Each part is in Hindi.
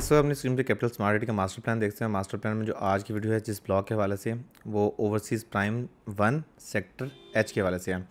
इस वक्त अपनी स्क्रीन पे कैपिटल स्मार्ट का मास्टर प्लान देखते हैं मास्टर प्लान में जो आज की वीडियो है जिस ब्लॉक के हवाले से वो overseas prime one sector H के हवाले से है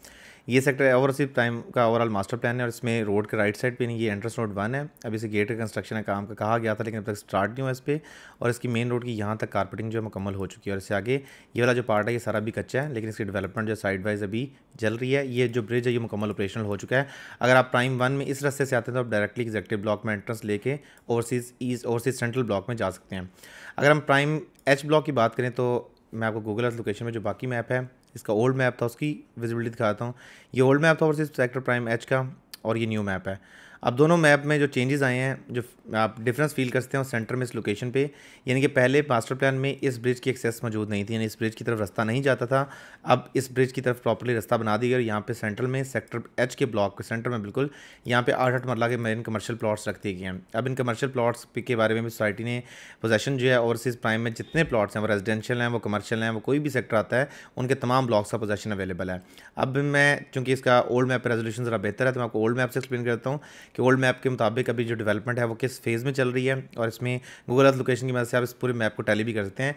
ये सेक्टर ओवरसीप टाइम का ओवरऑल मास्टर प्लान है और इसमें रोड के राइट साइड पे ये एंट्रेंस रोड वन है अभी इसे गेट का कंस्ट्रक्शन का काम का कहा गया था लेकिन अब तक स्टार्ट नहीं हुआ इस पर और इसकी मेन रोड की यहाँ तक कारपेटिंग जो है मुकम्मल हो चुकी है और इससे आगे ये वाला जो पार्ट है ये सारा भी कच्चा है लेकिन इसकी डेवलपमेंट जो साइड वाइज अभी चल रही है ये जो ब्रिज है ये मुकम्मल ऑपरेशनल हो चुका है अगर आप प्राइम वन में इस रस्ते से आते हैं तो आप डायरेक्टली एग्जेक्टिव ब्लॉक में एंट्रेंस लेके overseas east overseas central block में जा सकते हैं अगर हम प्राइम एच ब्लॉक की बात करें तो मैं आपको गूगल अर्थ लोकेशन में जो बाकी मैप है इसका ओल्ड मैप था उसकी विजिबिलिटी दिखाता हूँ ये ओल्ड मैप था और सिर्फ सेक्टर प्राइम एच का और ये न्यू मैप है अब दोनों मैप में जो चेंजेस आए हैं जो आप डिफरेंस फील करते हैं सेंटर में इस लोकेशन पे यानी कि पहले मास्टर प्लान में इस ब्रिज की एक्सेस मौजूद नहीं थी यानी इस ब्रिज की तरफ रास्ता नहीं जाता था अब इस ब्रिज की तरफ प्रॉपरली रास्ता बना दिया और यहाँ पे सेंट्रल में सेक्टर एच के ब्लॉक के सेंटर में बिल्कुल यहाँ पे आठ आठ मरला के मेन कमर्शियल प्लाट्स रख दिए गए हैं अब इन कमर्शियल प्लाट्स के बारे में भी सोसाइटी ने पोजेशन जो है ओवरसीज़ प्राइम में जितने प्लाट्स हैं वो रेजिडेंशियल हैं वो कमर्शियल हैं वो कोई भी सेक्टर आता है उनके तमाम ब्लॉक्स का पोजेशन अवेलेबल है अब मैं चूँकि इसका ओल्ड मैप रेजोल्यूशन ज़रा बेहतर है तो मैं आपको ओल्ड मैप से एक्सप्लेन करता हूँ कि ओल्ड मैप के मुताबिक अभी जो डेवलपमेंट है वो किस फेज़ में चल रही है और इसमें गूगल अर्थ लोकेशन की मदद से आप इस पूरे मैप को टैली भी कर सकते हैं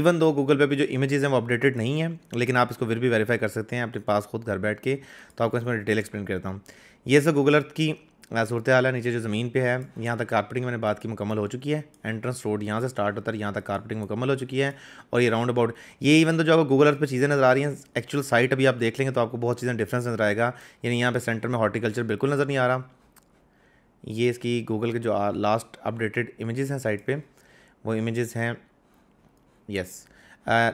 इवन दो गूगल पे भी जो इमेजेस हैं वो अपडेटेड नहीं है लेकिन आप इसको फिर भी वेरीफाई कर सकते हैं अपने पास खुद घर बैठ के तो आपको इसमें डिटेल एक्सप्लेन करता हूँ ये सब गूगल अर्थ की सूरत हाल है नीचे जो ज़मीन पे है यहाँ तक कारपेटिंग मैंने बात की मुकम्मल हो चुकी है एंट्रेंस रोड यहाँ से स्टार्ट होता है यहाँ तक कारपेटिंग मुकम्मल हो चुकी है और ये राउंड अबाउट ये इवन तो जो आपको गूगल अर्थ पे चीज़ें नज़र आ रही हैं एक्चुअल साइट अभी आप देख लेंगे तो आपको बहुत चीज़ें डिफरेंस नज़र आएगा यानी यहाँ पे सेंटर में हॉर्टिकल्चर बिल्कुल नज़र नहीं आ रहा ये इसकी गूगल के जो लास्ट अपडेटेड इमेजेस हैं साइट पे वो इमेजेस हैं यस uh,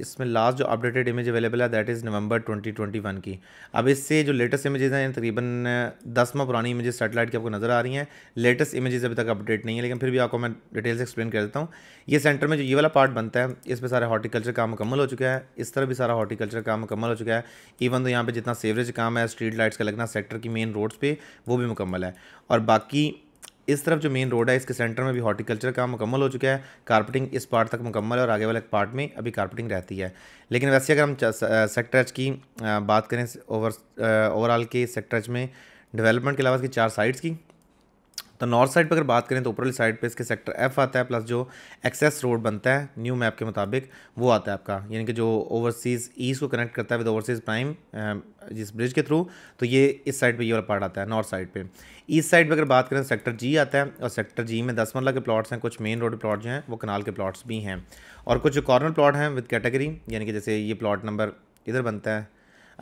इसमें लास्ट जो अपडेटेड इमेज अवेलेबल है दैट इज़ नवंबर 2021 की अब इससे जो लेटेस्ट इमेजेस हैं तकरीबन दस माह पुरानी इमेजेस सेटेलाइट की आपको नज़र आ रही हैं लेटेस्ट इमेजेस अभी तक अपडेट नहीं है लेकिन फिर भी आपको मैं डिटेल से एक्सप्लेन कर देता हूँ ये सेंटर में जो ये वाला पार्ट बनता है इस पर सारा हॉर्टिकल्चर काम मुकम्मल हो चुका है इस तरह भी सारा हॉर्टिकल्चर काम मुकम्मल हो चुका है इवन तो यहाँ पर जितना सेवरेज काम है स्ट्रीट लाइट्स का लगना सेक्टर की मेन रोड्स पर वो भी मुकम्मल है और बाकी इस तरफ जो मेन रोड है इसके सेंटर में भी हॉर्टिकल्चर का मुकम्मल हो चुका है कारपेटिंग इस पार्ट तक मुकम्मल है और आगे वाले पार्ट में अभी कारपेटिंग रहती है लेकिन वैसे अगर हम सेक्टर एच की बात करें ओवर ओवरऑल के सेक्टर एच में डेवलपमेंट के अलावा इसकी चार साइड्स की तो नॉर्थ साइड पर अगर बात करें तो ऊपरली साइड पे इसके सेक्टर एफ आता है प्लस जो एक्सेस रोड बनता है न्यू मैप के मुताबिक वो आता है आपका यानी कि जो ओवरसीज़ ईस्ट को कनेक्ट करता है विद ओवरसीज़ प्राइम जिस ब्रिज के थ्रू तो ये इस साइड पे ये वाला पार्ट आता है नॉर्थ साइड पे ईस्ट साइड पे अगर बात करें सेक्टर तो जी आता है और सेक्टर जी में दस मरला के प्लॉट्स हैं कुछ मेन रोड प्लाट प्लॉट जो हैं वो कनाल के प्लॉट्स भी हैं और कुछ कॉर्नर प्लॉट हैं विद कैटेगरी यानी कि जैसे ये प्लॉट नंबर इधर बनता है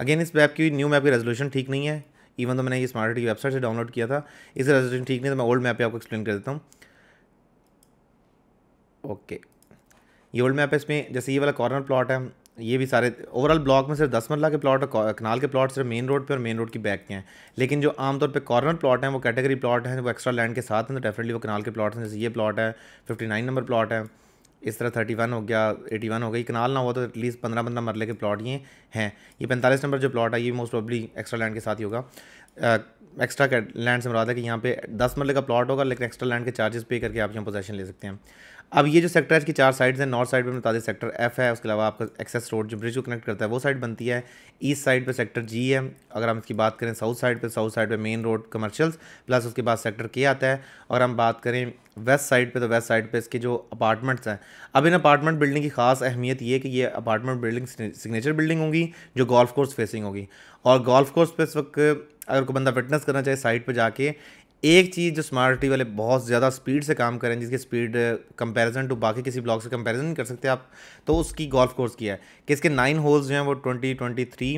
अगेन इस मैप की न्यू मैप की रेजोल्यूशन ठीक नहीं है इवन तो मैंने ये स्मार्ट की वेबसाइट से डाउनलोड किया था इस रेजोल्यूशन ठीक नहीं तो मैं ओल्ड मैप पे आपको एक्सप्लेन कर देता हूँ ओके ये ओल्ड मैप है इसमें जैसे ये वाला कॉर्नर प्लॉट है ये भी सारे ओवरऑल ब्लॉक में सिर्फ दस मरला के प्लॉट और कनाल के प्लॉट सिर्फ मेन रोड पे और मेन रोड की बैक के हैं लेकिन जो आमतौर पे कॉर्नर प्लॉट हैं वो कैटेगरी प्लॉट हैं वो एक्स्ट्रा लैंड के साथ हैं तो डेफिनेटली वो कनाल के प्लॉट हैं जैसे ये प्लॉट है फिफ्टी नाइन नंबर प्लॉट है इस तरह थर्टी वन हो गया एटी वन हो गई कनाल ना हुआ तो एटलीस्ट पंद्रह पंद्रह मरले के प्लॉट ये हैं ये पैंतालीस नंबर जो प्लॉट है ये मोस्ट प्रॉब्ली एक्स्ट्रा लैंड के साथ ही होगा एक्स्ट्रा लैंड से मराद है कि यहाँ पे दस मरले का प्लॉट होगा लेकिन एक्स्ट्रा लैंड के चार्जेस पे करके आप यहाँ पोजेशन ले सकते हैं अब ये जो सेक्टर है इसकी चार साइड्स हैं नॉर्थ साइड पर बता दें सेक्टर एफ है उसके अलावा आपका एक्सेस रोड जो ब्रिज को कनेक्ट करता है वो साइड बनती है ईस्ट साइड पर सेक्टर जी है अगर हम इसकी बात करें साउथ साइड पर साउथ साइड पर मेन रोड कमर्शल्स प्लस उसके बाद सेक्टर के आता है और हम बात करें वेस्ट साइड पर तो वेस्ट साइड पर इसके जो अपार्टमेंट्स हैं अब इन अपार्टमेंट बिल्डिंग की खास अहमियत ये कि ये अपार्टमेंट बिल्डिंग सिग्नेचर बिल्डिंग होंगी जो गोल्फ कोर्स फेसिंग होगी और गोल्फ कोर्स पर इस वक्त अगर कोई बंदा फिटनेस करना चाहे साइट पर जाके एक चीज़ जो स्मार्ट टी वाले बहुत ज़्यादा स्पीड से काम करें जिसकी स्पीड कंपैरिजन टू बाकी किसी ब्लॉक से कंपैरिजन नहीं कर सकते आप तो उसकी गोल्फ कोर्स की है कि इसके नाइन होल्स जो हैं वो ट्वेंटी ट्वेंटी थ्री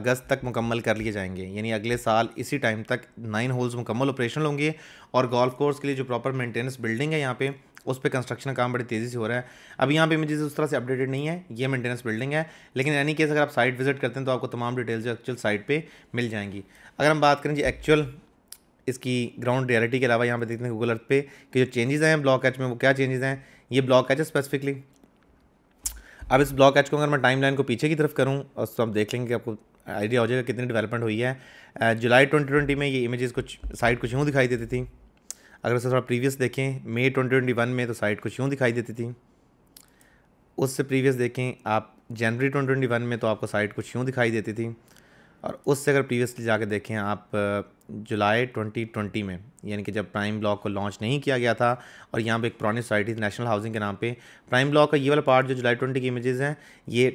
अगस्त तक मुकम्मल कर लिए जाएंगे यानी अगले साल इसी टाइम तक नाइन होल्स मुकम्मल ऑपरेशनल होंगे और गोल्फ कोर्स के लिए जो प्रॉपर मेंटेनेंस बिल्डिंग है यहाँ पे उस पर कंस्ट्रक्शन काम बड़ी तेज़ी से हो रहा है अब यहाँ पर इमेजेस उस तरह से अपडेटेड नहीं है ये मेंटेनेंस बिल्डिंग है लेकिन एनी केस अगर आप साइट विजिट करते हैं तो आपको तमाम डिटेल्स जो एक्चुअल साइट पर मिल जाएंगी अगर हम बात करें जी एक्चुअल इसकी ग्राउंड रियलिटी के अलावा यहाँ पे देखते हैं गूगल अर्थ पे कि जो चेंजेस हैं ब्लॉक एच में वो क्या चेंजेस हैं ये ब्लॉक एच है स्पेसिफिकली अब इस ब्लॉक एच को अगर मैं टाइम लाइन को पीछे की तरफ करूँ और तो आप देख लेंगे आपको आइडिया हो जाएगा कितनी डेवलपमेंट हुई है जुलाई ट्वेंटी ट्वेंटी में ये इमेजेस कुछ साइट कुछ यूँ दिखाई देती थी अगर उससे थोड़ा प्रीवियस देखें मई ट्वेंटी ट्वेंटी वन में तो साइट कुछ यूँ दिखाई देती थी उससे प्रीवियस देखें आप जनवरी ट्वेंटी ट्वेंटी वन में तो आपको साइट कुछ यूँ दिखाई देती थी और उससे अगर प्रीवियसली जाके देखें आप जुलाई 2020 में यानी कि जब प्राइम ब्लॉक को लॉन्च नहीं किया गया था और यहाँ पे एक पुरानी सोसाइटी नेशनल हाउसिंग के नाम पे प्राइम ब्लॉक का ये वाला पार्ट जो जुलाई 20 की इमेजेस हैं ये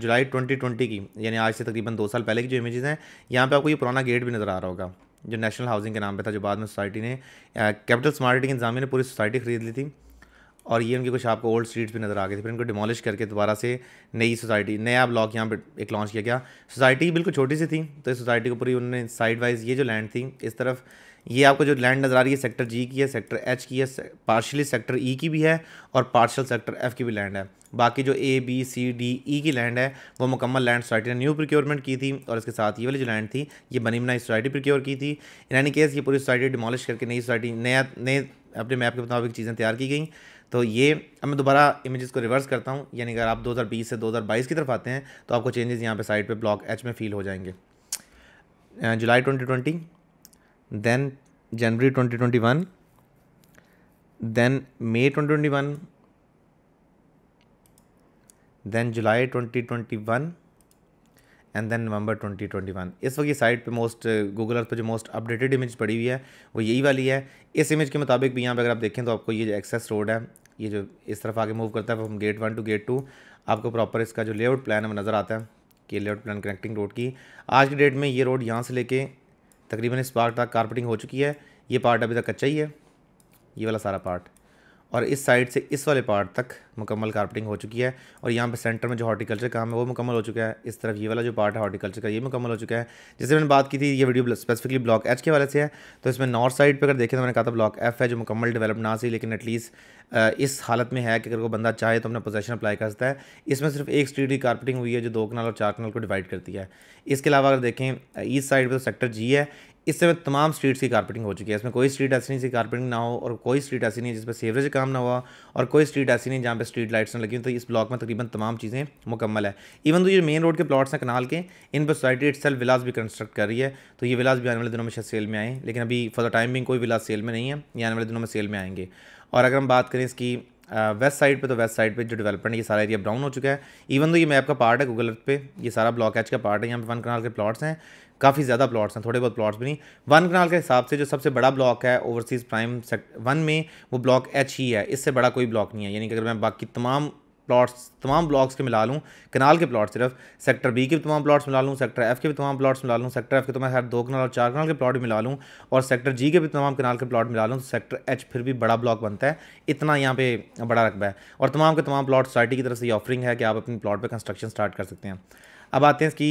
जुलाई 2020 की यानी आज से तकरीबन दो साल पहले की जो इमेजेस हैं यहाँ पे आपको ये पुराना गेट भी नज़र आ रहा होगा जो नेशनल हाउसिंग के नाम पे था जो बाद में सोसाइटी ने कैपिटल स्मार्ट के इंजामिया ने पूरी सोसाइटी ख़रीद ली थी और ये उनकी कुछ आपको ओल्ड स्ट्रीट्स भी नज़र आ गए थे फिर इनको डिमोलिश करके दोबारा से नई सोसाइटी नया ब्लॉक यहाँ पे एक लॉन्च किया गया सोसाइटी बिल्कुल छोटी सी थी तो इस सोसाइटी को पूरी उन्होंने साइड वाइज ये जो लैंड थी इस तरफ ये आपको जो लैंड नज़र आ रही है सेक्टर जी की है सेक्टर एच की है पार्शली सेक्टर ई की भी है और पार्शल सेक्टर एफ़ की भी लैंड है बाकी जो A B C D E की लैंड है वो मुकम्मल लैंड सोसाइटी ने न्यू प्रिक्योरमेंट की थी और इसके साथ ये वाली जो लैंड थी ये बनी बनाई सोसाइटी प्रिक्योर की थी इन एनी केस ये पूरी सोसाइटी डिमोलिश करके नई सोसाइटी नया नए अपने मैप के मुताबिक चीज़ें तैयार की गई तो ये अब मैं दोबारा इमेजेस को रिवर्स करता हूँ यानी अगर आप 2020 से 2022 की तरफ आते हैं तो आपको चेंजेस यहाँ पे साइड पे ब्लॉक एच में फील हो जाएंगे July 2020 then January 2021 then May 2021 then July 2021 and then November 2021 इस वक्त की साइट पे मोस्ट गूगल अर्थ पे जो मोस्ट अपडेटेड इमेज पड़ी हुई है वो यही वाली है इस इमेज के मुताबिक भी यहाँ पे अगर आप देखें तो आपको ये जो एक्सेस रोड है ये जो इस तरफ आगे मूव करता है from gate one to gate two आपको प्रॉपर इसका जो लेआउट प्लान है वो नज़र आता है कि लेआउट प्लान कनेक्टिंग रोड की आज की डेट में ये रोड यहाँ से लेके तकरीबन इस पार्ट तक कारपेटिंग हो चुकी है ये पार्ट अभी तक कच्चा ही है ये वाला सारा पार्ट और इस साइड से इस वाले पार्ट तक मुकम्मल कारपेटिंग हो चुकी है और यहाँ पे सेंटर में जो हॉर्टिकल्चर काम है वो मुकम्मल हो चुका है इस तरफ ये वाला जो पार्ट है हॉर्टिकल्चर का ये मुकम्मल हो चुका है जैसे मैंने बात की थी ये वीडियो स्पेसिफिकली ब्लॉक एच के वाले से है तो इसमें नॉर्थ साइड पर अगर देखें तो मैंने कहा था ब्लॉक एफ है जो मुकम्मल डेवलप ना सी लेकिन एटलीस्ट इस हालत में है कि अगर वो बंदा चाहे तो अपना पोजेशन अप्लाई कर सकता है इसमें सिर्फ एक स्ट्रीट की कारपेटिंग हुई है जो दो कनाल और चार कनाल को डिवाइड करती है इसके अलावा अगर देखें ईस्ट साइड पर तो सेक्टर जी है इस समय तमाम स्ट्रीट्स की कारपेटिंग हो चुकी है इसमें कोई स्ट्रीट ऐसी नहीं जिसकी कारपेटिंग ना हो और कोई स्ट्रीट ऐसी नहीं जिस पर सेवरेज काम ना हुआ और कोई स्ट्रीट ऐसी नहीं जहाँ पर स्ट्रीट लाइट्स ना लगी तो इस ब्लॉक में तकरीबन तमाम चीज़ें मुकम्मल है इवन तो ये मेन रोड के प्लाट्स हैं कनाल के इन पर सोसाइटी इट विलास भी कंस्ट्रक्ट कर रही है तो ये विलास भी आने वाले दिनों में शायद सेल में आए लेकिन अभी फॉर द टाइम कोई विलास सेल में नहीं है ये आने वाले दिनों में सेल में आएंगे और अगर हम बात करें इसकी वेस्ट साइड पे तो वेस्ट साइड पे जो डेवलपमेंट ये सारा एरिया ब्राउन हो चुका है इवन तो ये मैप का पार्ट है गूगल पे ये सारा ब्लॉक एच का पार्ट है यहाँ पे वन कनाल के प्लॉट्स हैं काफ़ी ज़्यादा प्लॉट्स हैं थोड़े बहुत प्लॉट्स भी नहीं वन कनाल के हिसाब से जो सबसे बड़ा ब्लॉक है ओवरसीज़ प्राइम वन में वो ब्लॉक एच ही है इससे बड़ा कोई ब्लॉक नहीं है यानी कि अगर मैं बाकी तमाम प्लॉट्स तमाम ब्लॉक्स के मिला लूँ कनाल के प्लॉट सिर्फ सेक्टर बी के भी तमाम प्लॉट्स मिला लूँ सेक्टर एफ के भी तमाम प्लॉट्स मिला लूँ सेक्टर एफ के तो मैं हर दो कनाल और चार कनाल के प्लॉट मिला लूँ और सेक्टर जी के भी तमाम कनाल के प्लॉट मिला लूँ तो सेक्टर एच फिर भी बड़ा ब्लॉक बनता है इतना यहाँ पे बड़ा रकबा है और तमाम के तमाम प्लॉट सोसाइटी की तरफ से ये ऑफरिंग है कि आप अपने प्लॉट पर कंस्ट्रक्शन स्टार्ट कर सकते हैं अब आते हैं इसकी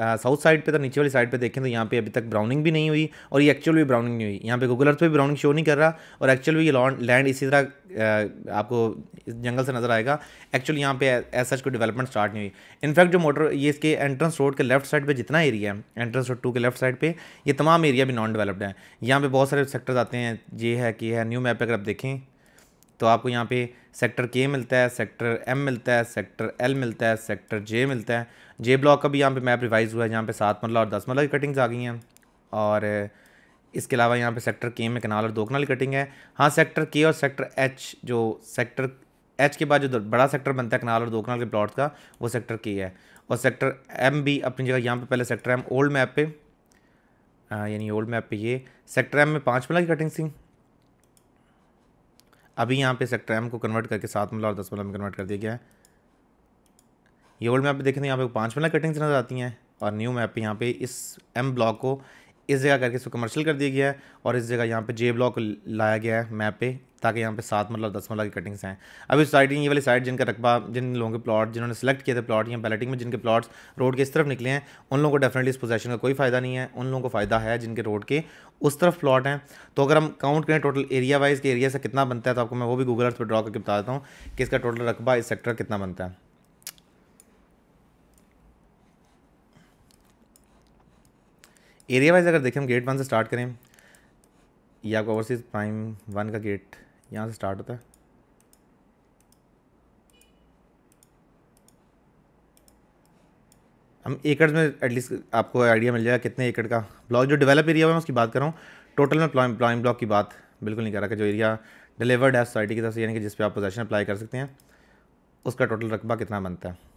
साउथ साइड पे तो नीचे वाली साइड पे देखें तो यहाँ पे अभी तक ब्राउनिंग भी नहीं हुई और ये एक्चुअल भी ब्राउनिंग नहीं हुई यहाँ पे गूगल अर्थ पे भी ब्राउनिंग शो नहीं कर रहा और एक्चुअल भी ये लैंड इसी तरह आपको जंगल से नजर आएगा एक्चुअली यहाँ पे ऐसा कोई डेवलपमेंट स्टार्ट नहीं हुई इनफैक्ट जो मोटर ये इसके एंट्रेंस रोड के लेफ्ट साइड पर जितना एरिया है एंट्रेंस रोड टू के लेफ्ट साइड पर ये तमाम एरिया भी नॉन डेवलप्ड है यहाँ पर बहुत सारे सेक्टर्स आते हैं ये है कि है न्यू मैप अगर आप देखें तो आपको यहाँ पे सेक्टर के मिलता है सेक्टर एम मिलता है सेक्टर एल मिलता है सेक्टर जे मिलता है जे ब्लॉक का भी यहाँ पे मैप रिवाइज़ हुआ है यहाँ पे सात मरला और दस मरला की कटिंग्स आ गई हैं और इसके अलावा यहाँ पे सेक्टर के में कनाल और दो कनाल की कटिंग है हाँ सेक्टर के और सेक्टर एच जो सेक्टर एच के बाद जो बड़ा सेक्टर बनता है कनाल और दो कनाल के प्लॉट का वो सेक्टर के है और सेक्टर एम भी अपनी जगह यहाँ पर पहले सेक्टर एम ओल्ड मैप पर यानी ओल्ड मैप पर ये सेक्टर एम में पाँच मरला की कटिंग थी अभी यहाँ पे सेक्टर एम को कन्वर्ट करके सात मिला और दस मिला में कन्वर्ट कर दिया गया है ये ओल्ड मैप देखें तो यहाँ पे पाँच मिनट कटिंग्स नज़र आती हैं और न्यू मैप पे यहाँ पे इस एम ब्लॉक को इस जगह करके इसको कमर्शियल कर दिया गया है और इस जगह यहाँ पे जे ब्लॉक लाया गया है मैप पे ताकि यहाँ पे सात मतलब दस मतलब की कटिंग्स हैं अभी साइड ये वाली साइड जिनका रकबा जिन लोगों के प्लॉट जिन्होंने सेलेक्ट किए थे प्लॉट या बैलेटिंग में जिनके प्लॉट्स रोड के इस तरफ निकले हैं उन लोगों को डेफिनेटली इस पोजेशन का कोई फ़ायदा नहीं है उन लोगों को फ़ायदा है जिनके रोड के उस तरफ प्लॉट हैं तो अगर हम काउंट करें टोटल एरिया वाइज के एरिया से कितना बनता है तो आपको मैं वो भी गूगल अर्थ पर ड्रॉ करके बता देता हूँ कि इसका टोटल रकबा इस सेक्टर कितना बनता है एरिया वाइज अगर देखें हम गेट वन से स्टार्ट करें या ओवरसीज प्राइम वन का गेट यहाँ से स्टार्ट होता है हम एकड़ में एटलीस्ट आपको आइडिया मिल जाएगा कितने एकड़ का ब्लॉक जो डेवलप एरिया हुआ है उसकी बात कर रहा हूँ टोटल में प्लाइम ब्लॉक की बात बिल्कुल नहीं कर रहा कि जो एरिया डिलीवर्ड है सोसाइटी की तरफ से यानी कि जिस पे आप पोजेशन अप्लाई कर सकते हैं उसका टोटल रकबा कितना बनता है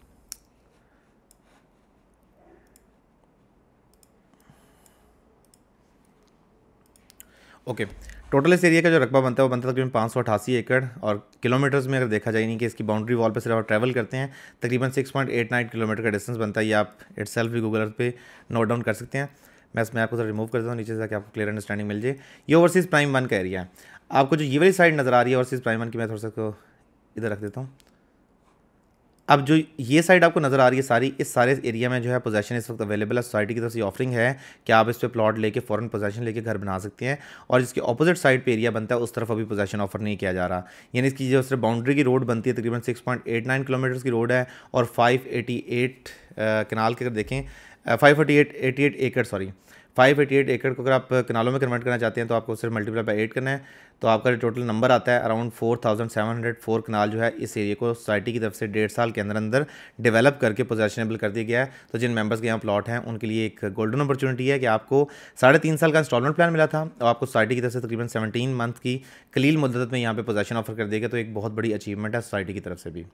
ओके टोटल इस एरिया का जो रकबा बनता है वो बनता है तकरीबन पाँच सौ अठासी एकड़ और किलोमीटर्स में अगर देखा जाए नहीं कि इसकी बाउंड्री वॉल पर सिर्फ आप ट्रैवल करते हैं तकरीबन six point eight nine kilometre का डिस्टेंस बनता है ये आप इट सेल्फ भी गूगल अर्थ पे नोट डाउन कर सकते हैं मैं इसमें आपको थोड़ा रिमूव कर देता हूँ नीचे से ताकि आपको क्लियर अंडरस्टैंडिंग मिल जाए ये ओवरसीज़ प्राइम वन का एरिया है आपको जो ये वाली साइड नज़र आ रही है ओवरसीज़ प्राइम वन की मैं थोड़ा सा इधर रख देता हूँ अब जो ये साइड आपको नज़र आ रही है सारी इस सारे एरिया में जो है पोजेशन इस वक्त अवेलेबल है सोसाइटी की तरफ से ऑफरिंग है कि आप इस पर प्लॉट लेके फॉरन पोजेशन लेके घर बना सकते हैं और जिसके अपोजिट साइड पे एरिया बनता है उस तरफ अभी पोजेशन ऑफर नहीं किया जा रहा यानी इसकी जो बाउंड्री की रोड बनती है तकरीबन सिक्स किलोमीटर्स की रोड है और फाइव एटी एट के अगर देखें five forty eight eighty eight एकड़ सॉरी फाइव एटी एट एकड़ को अगर आप किनालों में कन्वर्ट करना चाहते हैं तो आपको सिर्फ मल्टीप्लाई बाई एट करना है तो आपका टोटल नंबर आता है around four thousand seven hundred four kanal जो है इस एरिया को सोसाइटी की तरफ से डेढ़ साल के अंदर अंदर डेवलप करके पोजेशनेबल कर दिया गया है तो जिन मेंबर्स के यहाँ प्लॉट हैं उनके लिए एक गोल्डन अपॉर्चुनिटी है कि आपको साढ़े तीन साल का इंस्टॉलमेंट प्लान मिला था और आपको सोसाइटी की तरफ से तकरीबन सेवनटीन मंथ की कलील मुद्दत में यहाँ पर पोजेशन ऑफर कर दिया गया तो एक बहुत बड़ी अचीवमेंट है सोसाइटी की तरफ से भी